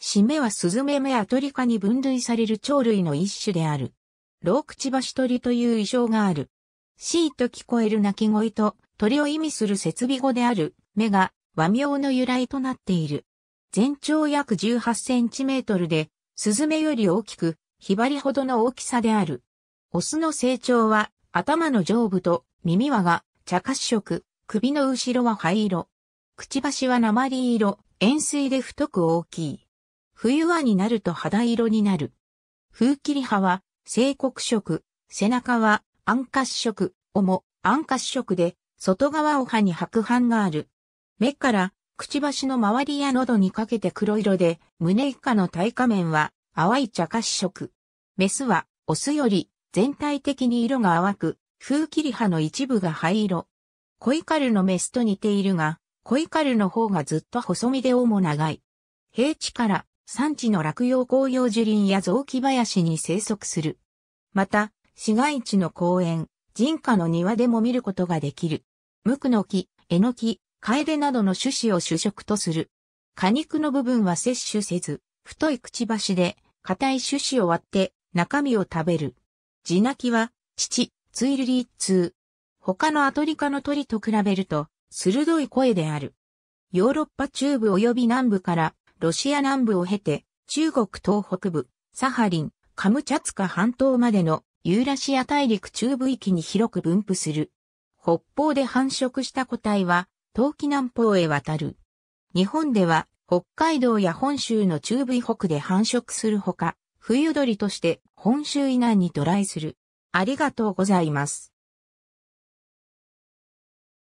シメはスズメ目アトリカに分類される鳥類の一種である。ロークチバシ鳥という異象がある。シーと聞こえる鳴き声と鳥を意味する設備語である目が和名の由来となっている。全長約18センチメートルで、スズメより大きく、ヒバリほどの大きさである。オスの成長は、頭の上部と耳はが茶褐色、首の後ろは灰色。くちばしは鉛色、円錐で太く大きい。冬はになると肌色になる。風切り葉は、正黒色、背中は、暗褐色、尾も、暗褐色で、外側を葉に白斑がある。目から、くちばしの周りや喉にかけて黒色で、胸以下の体下面は、淡い茶褐色。メスは、オスより、全体的に色が淡く、風切り葉の一部が灰色。コイカルのメスと似ているが、コイカルの方がずっと細身で尾も長い。平地から産地の落葉紅葉樹林や雑木林に生息する。また、市街地の公園、人家の庭でも見ることができる。無垢の木、えのき、カエデなどの種子を主食とする。果肉の部分は摂取せず、太いくちばしで、硬い種子を割って、中身を食べる。地鳴きは、父、ツイルリー通。他のアトリカの鳥と比べると、鋭い声である。ヨーロッパ中部及び南部からロシア南部を経て、中国東北部、サハリン、カムチャツカ半島までのユーラシア大陸中部域に広く分布する。北方で繁殖した個体は、冬季南方へ渡る。日本では、北海道や本州の中部以北で繁殖するほか、冬鳥として本州以南に渡来する。ありがとうございます。